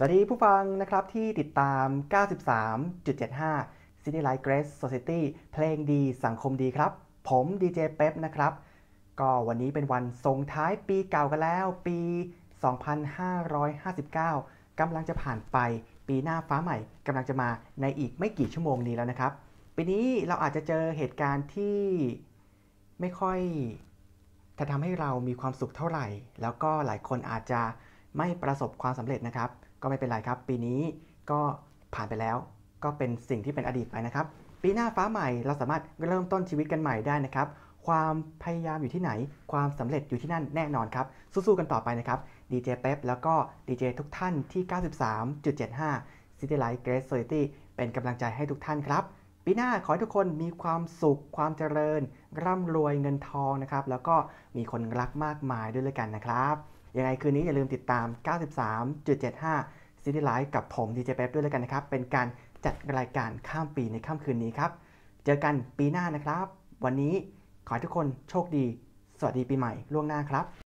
สวัสดีผู้ฟังนะครับที่ติดตาม 93.75 City Light Grace Society เพลงดีสังคมดีครับ ผมดีเจเป๊ปนะครับ ก็วันนี้เป็นวันส่งท้ายปีเก่ากันแล้ว ปี 2559 กำลังจะผ่านไป ปีหน้าฟ้าใหม่กำลังจะมาในอีกไม่กี่ชั่วโมงนี้แล้วนะครับ ปีนี้เราอาจจะเจอเหตุการณ์ที่ไม่ค่อยจะทำให้เรามีความสุขเท่าไหร่ แล้วก็หลายคนอาจจะไม่ประสบความสำเร็จนะครับก็ไม่เป็นไรครับ ปีนี้ก็ผ่านไปแล้ว ก็เป็นสิ่งที่เป็นอดีตไปนะครับ ปีหน้าฟ้าใหม่เราสามารถเริ่มต้นชีวิตกันใหม่ได้นะครับ ความพยายามอยู่ที่ไหน ความสำเร็จอยู่ที่นั่นแน่นอนครับสู้ๆกันต่อไปนะครับดีเจเป๊ปแล้วก็ดีเจทุกท่านที่ 93.75 City Light Great Society เป็นกำลังใจให้ทุกท่านครับ ปีหน้าขอให้ทุกคนมีความสุขความเจริญ ร่ำรวยเงินทองนะครับแล้วก็มีคนรักมากมายด้วยเลยกันนะครับยังไงคืนนี้อย่าลืมติดตาม 93.75ซีตี้ไลฟ์กับผมดีเจแป๊บด้วยแล้วกันนะครับ เป็นการจัดรายการข้ามปีในค่ำคืนนี้ครับ เจอกันปีหน้านะครับ วันนี้ขอให้ทุกคนโชคดี สวัสดีปีใหม่ล่วงหน้าครับ